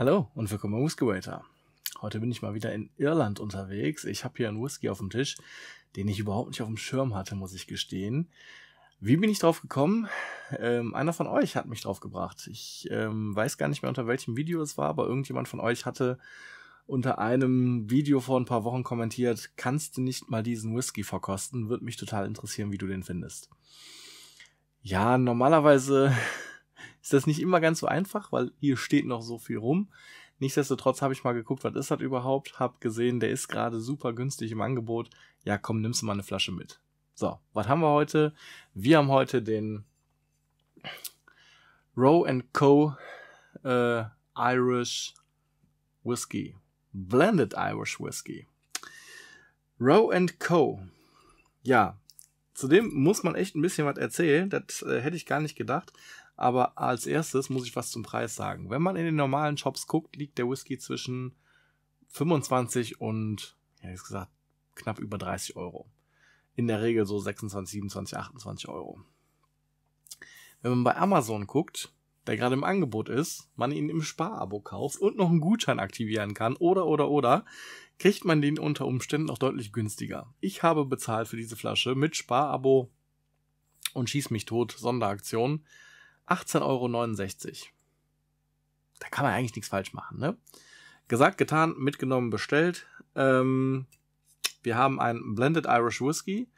Hallo und willkommen im Whiskey Waiter. Heute bin ich mal wieder in Irland unterwegs. Ich habe hier einen Whisky auf dem Tisch, den ich überhaupt nicht auf dem Schirm hatte, muss ich gestehen. Wie bin ich drauf gekommen? Ähm, einer von euch hat mich drauf gebracht. Ich ähm, weiß gar nicht mehr, unter welchem Video es war, aber irgendjemand von euch hatte unter einem Video vor ein paar Wochen kommentiert, kannst du nicht mal diesen Whisky verkosten? Würde mich total interessieren, wie du den findest. Ja, normalerweise ist das nicht immer ganz so einfach, weil hier steht noch so viel rum. Nichtsdestotrotz habe ich mal geguckt, was ist das überhaupt, habe gesehen, der ist gerade super günstig im Angebot. Ja, komm, nimmst du mal eine Flasche mit. So, was haben wir heute? Wir haben heute den Roe Co. Äh, Irish Whiskey. Blended Irish Whiskey. Roe Co. Ja, zudem muss man echt ein bisschen was erzählen. Das äh, hätte ich gar nicht gedacht. Aber als erstes muss ich was zum Preis sagen. Wenn man in den normalen Shops guckt, liegt der Whisky zwischen 25 und, ja, ich gesagt, knapp über 30 Euro. In der Regel so 26, 27, 28 Euro. Wenn man bei Amazon guckt, der gerade im Angebot ist, man ihn im Sparabo kauft und noch einen Gutschein aktivieren kann oder oder oder, kriegt man den unter Umständen noch deutlich günstiger. Ich habe bezahlt für diese Flasche mit Sparabo und schieß mich tot Sonderaktion 18,69 Euro. Da kann man eigentlich nichts falsch machen, ne? Gesagt, getan, mitgenommen, bestellt. Ähm, wir haben einen Blended Irish Whiskey.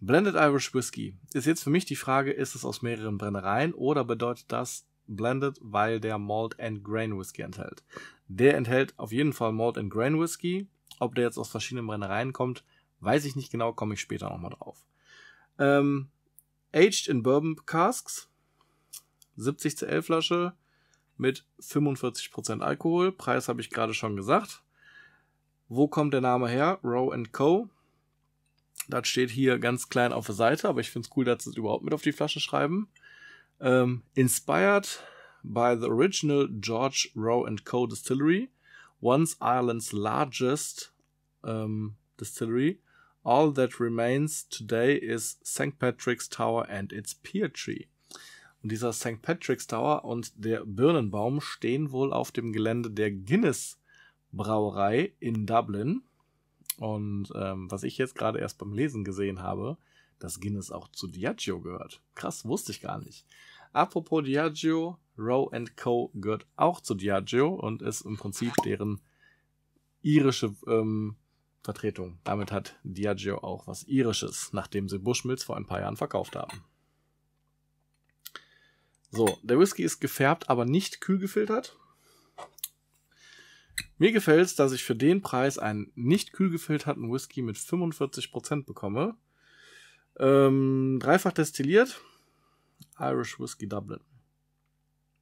Blended Irish Whiskey ist jetzt für mich die Frage, ist es aus mehreren Brennereien oder bedeutet das Blended, weil der Malt and Grain Whiskey enthält? Der enthält auf jeden Fall Malt and Grain Whiskey. Ob der jetzt aus verschiedenen Brennereien kommt, weiß ich nicht genau, komme ich später nochmal drauf. Ähm, aged in Bourbon Casks, 70 CL Flasche mit 45% Alkohol. Preis habe ich gerade schon gesagt. Wo kommt der Name her? Row Co. Das steht hier ganz klein auf der Seite, aber ich finde es cool, dass sie es überhaupt mit auf die Flasche schreiben. Ähm, inspired by the original George Row Co. Distillery, once Ireland's largest ähm, distillery. All that remains today is St. Patrick's Tower and its pear tree. Und dieser St. Patrick's Tower und der Birnenbaum stehen wohl auf dem Gelände der Guinness Brauerei in Dublin. Und ähm, was ich jetzt gerade erst beim Lesen gesehen habe, dass Guinness auch zu Diageo gehört. Krass, wusste ich gar nicht. Apropos Diageo, Roe Co. gehört auch zu Diageo und ist im Prinzip deren irische ähm, Vertretung. Damit hat Diageo auch was Irisches, nachdem sie Bushmills vor ein paar Jahren verkauft haben. So, der Whisky ist gefärbt, aber nicht kühl gefiltert. Mir gefällt es, dass ich für den Preis einen nicht kühl gefilterten Whisky mit 45% bekomme. Ähm, dreifach destilliert. Irish Whisky Dublin.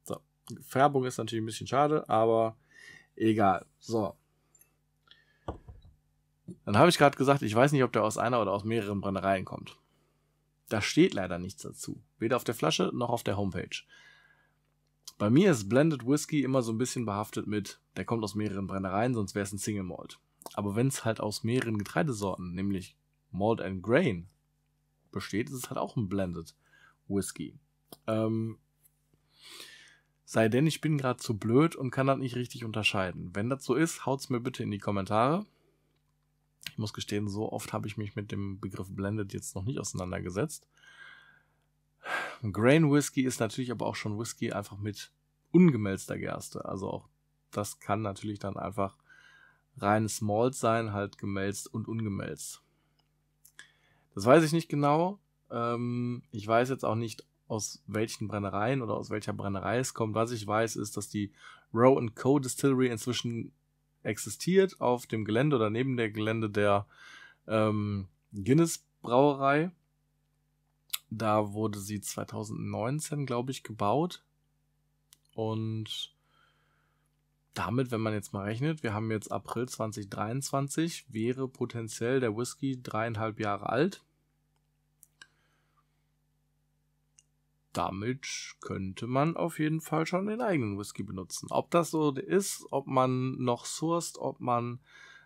So, Färbung ist natürlich ein bisschen schade, aber egal. So. Dann habe ich gerade gesagt, ich weiß nicht, ob der aus einer oder aus mehreren Brennereien kommt. Da steht leider nichts dazu. Weder auf der Flasche noch auf der Homepage. Bei mir ist Blended Whisky immer so ein bisschen behaftet mit, der kommt aus mehreren Brennereien, sonst wäre es ein Single Malt. Aber wenn es halt aus mehreren Getreidesorten, nämlich Malt and Grain, besteht, ist es halt auch ein Blended Whisky. Ähm, sei denn, ich bin gerade zu blöd und kann das nicht richtig unterscheiden. Wenn das so ist, haut's mir bitte in die Kommentare. Ich muss gestehen, so oft habe ich mich mit dem Begriff Blended jetzt noch nicht auseinandergesetzt. Grain Whisky ist natürlich aber auch schon Whisky einfach mit ungemälzter Gerste. Also auch das kann natürlich dann einfach rein Malz sein, halt gemälzt und ungemälzt. Das weiß ich nicht genau. Ähm, ich weiß jetzt auch nicht, aus welchen Brennereien oder aus welcher Brennerei es kommt. Was ich weiß, ist, dass die Row Co. Distillery inzwischen existiert auf dem Gelände oder neben dem Gelände der ähm, Guinness Brauerei. Da wurde sie 2019, glaube ich, gebaut. Und damit, wenn man jetzt mal rechnet, wir haben jetzt April 2023, wäre potenziell der Whisky dreieinhalb Jahre alt. damit könnte man auf jeden Fall schon den eigenen Whisky benutzen. Ob das so ist, ob man noch sourced, ob man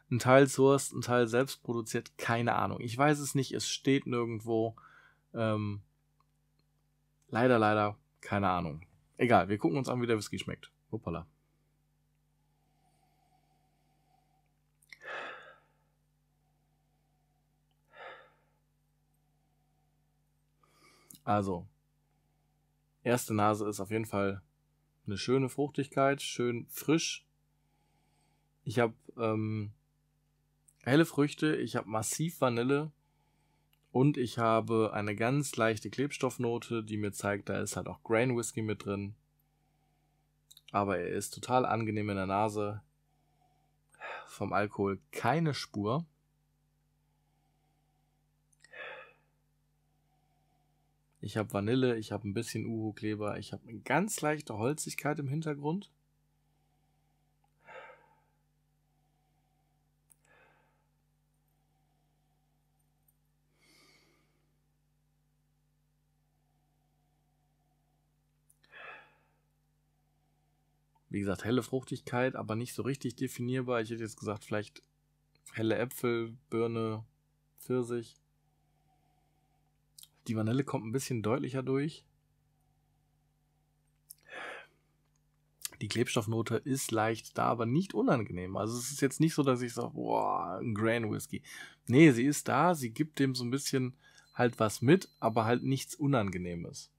einen Teil sourced, einen Teil selbst produziert, keine Ahnung. Ich weiß es nicht, es steht nirgendwo. Ähm, leider, leider, keine Ahnung. Egal, wir gucken uns an, wie der Whisky schmeckt. Hoppala. Also, erste Nase ist auf jeden Fall eine schöne Fruchtigkeit, schön frisch. Ich habe ähm, helle Früchte, ich habe massiv Vanille und ich habe eine ganz leichte Klebstoffnote, die mir zeigt, da ist halt auch Grain Whisky mit drin. Aber er ist total angenehm in der Nase. Vom Alkohol keine Spur. ich habe Vanille, ich habe ein bisschen Uhu-Kleber, ich habe eine ganz leichte Holzigkeit im Hintergrund. Wie gesagt, helle Fruchtigkeit, aber nicht so richtig definierbar. Ich hätte jetzt gesagt, vielleicht helle Äpfel, Birne, Pfirsich. Die Vanille kommt ein bisschen deutlicher durch. Die Klebstoffnote ist leicht da, aber nicht unangenehm. Also es ist jetzt nicht so, dass ich sage, boah, ein Grain Whisky. Nee, sie ist da, sie gibt dem so ein bisschen halt was mit, aber halt nichts Unangenehmes.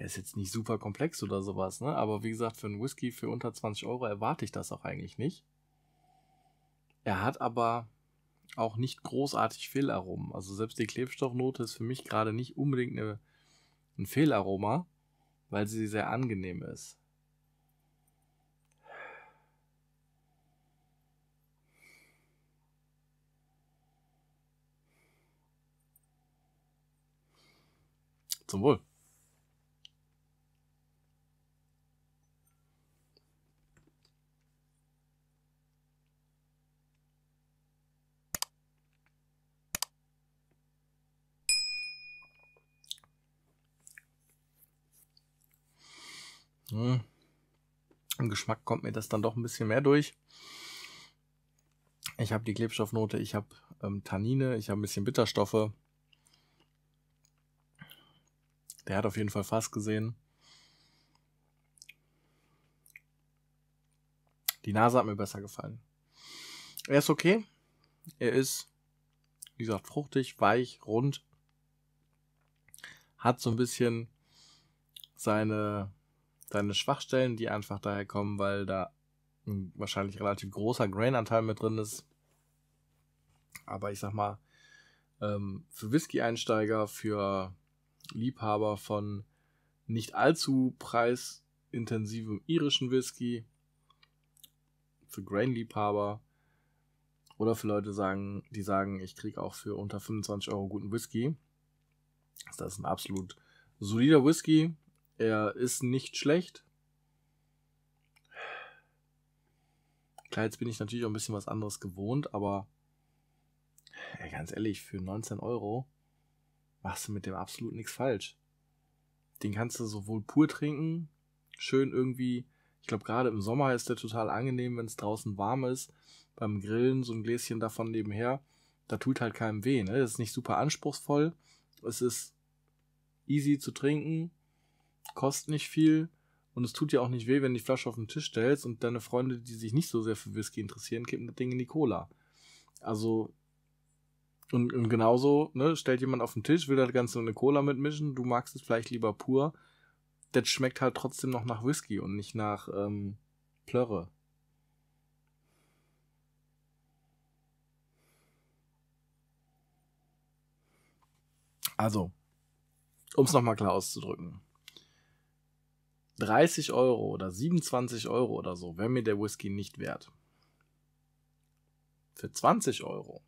der ist jetzt nicht super komplex oder sowas, ne? Aber wie gesagt, für einen Whisky für unter 20 Euro erwarte ich das auch eigentlich nicht. Er hat aber auch nicht großartig Fehlaromen. Also selbst die Klebstoffnote ist für mich gerade nicht unbedingt eine, ein Fehlaroma, weil sie sehr angenehm ist. Zum Wohl. Hm. Im Geschmack kommt mir das dann doch ein bisschen mehr durch. Ich habe die Klebstoffnote, ich habe ähm, Tannine, ich habe ein bisschen Bitterstoffe. Der hat auf jeden Fall Fass gesehen. Die Nase hat mir besser gefallen. Er ist okay. Er ist, wie gesagt, fruchtig, weich, rund. Hat so ein bisschen seine deine Schwachstellen, die einfach daher kommen, weil da ein wahrscheinlich relativ großer Grain-Anteil mit drin ist. Aber ich sag mal, ähm, für Whisky-Einsteiger, für Liebhaber von nicht allzu preisintensivem irischen Whisky, für Grain-Liebhaber oder für Leute, sagen, die sagen, ich kriege auch für unter 25 Euro guten Whisky. Das ist ein absolut solider Whisky, er ist nicht schlecht. Klar, jetzt bin ich natürlich auch ein bisschen was anderes gewohnt, aber ey, ganz ehrlich, für 19 Euro machst du mit dem absolut nichts falsch. Den kannst du sowohl pur trinken, schön irgendwie, ich glaube gerade im Sommer ist der total angenehm, wenn es draußen warm ist, beim Grillen so ein Gläschen davon nebenher, da tut halt keinem weh, ne? Das ist nicht super anspruchsvoll, es ist easy zu trinken, kostet nicht viel und es tut ja auch nicht weh, wenn du die Flasche auf den Tisch stellst und deine Freunde, die sich nicht so sehr für Whisky interessieren, kippen das Ding in die Cola. Also, und, und genauso, ne, stellt jemand auf den Tisch, will das Ganze in eine Cola mitmischen, du magst es vielleicht lieber pur, das schmeckt halt trotzdem noch nach Whisky und nicht nach ähm, Plörre. Also, um es nochmal klar auszudrücken. 30 Euro oder 27 Euro oder so wäre mir der Whisky nicht wert. Für 20 Euro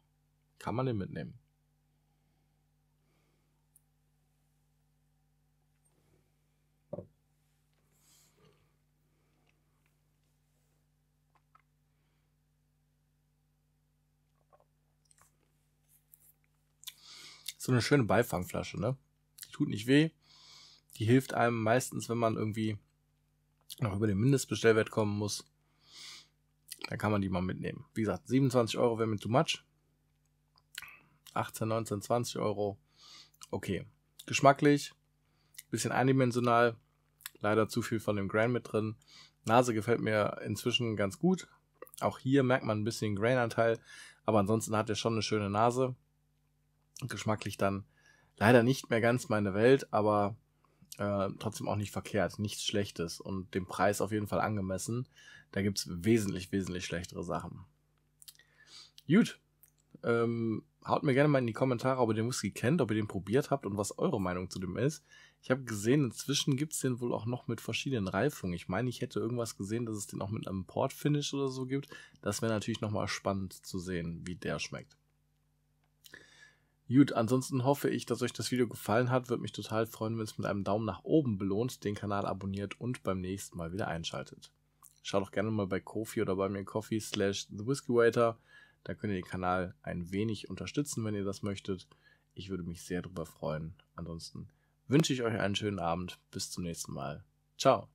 kann man den mitnehmen. So eine schöne Beifangflasche, ne? Die tut nicht weh, die hilft einem meistens, wenn man irgendwie noch über den Mindestbestellwert kommen muss. Da kann man die mal mitnehmen. Wie gesagt, 27 Euro wäre mir too much. 18, 19, 20 Euro. Okay. Geschmacklich. Bisschen eindimensional. Leider zu viel von dem Grain mit drin. Nase gefällt mir inzwischen ganz gut. Auch hier merkt man ein bisschen Grain-Anteil. Aber ansonsten hat er schon eine schöne Nase. Geschmacklich dann leider nicht mehr ganz meine Welt, aber äh, trotzdem auch nicht verkehrt, nichts Schlechtes und dem Preis auf jeden Fall angemessen. Da gibt es wesentlich, wesentlich schlechtere Sachen. Gut. Ähm, haut mir gerne mal in die Kommentare, ob ihr den Whisky kennt, ob ihr den probiert habt und was eure Meinung zu dem ist. Ich habe gesehen, inzwischen gibt es den wohl auch noch mit verschiedenen Reifungen. Ich meine, ich hätte irgendwas gesehen, dass es den auch mit einem Port-Finish oder so gibt. Das wäre natürlich nochmal spannend zu sehen, wie der schmeckt. Gut, ansonsten hoffe ich, dass euch das Video gefallen hat. Würde mich total freuen, wenn es mit einem Daumen nach oben belohnt, den Kanal abonniert und beim nächsten Mal wieder einschaltet. Schaut auch gerne mal bei Kofi oder bei mir Coffee slash The Whiskey Waiter. Da könnt ihr den Kanal ein wenig unterstützen, wenn ihr das möchtet. Ich würde mich sehr darüber freuen. Ansonsten wünsche ich euch einen schönen Abend. Bis zum nächsten Mal. Ciao.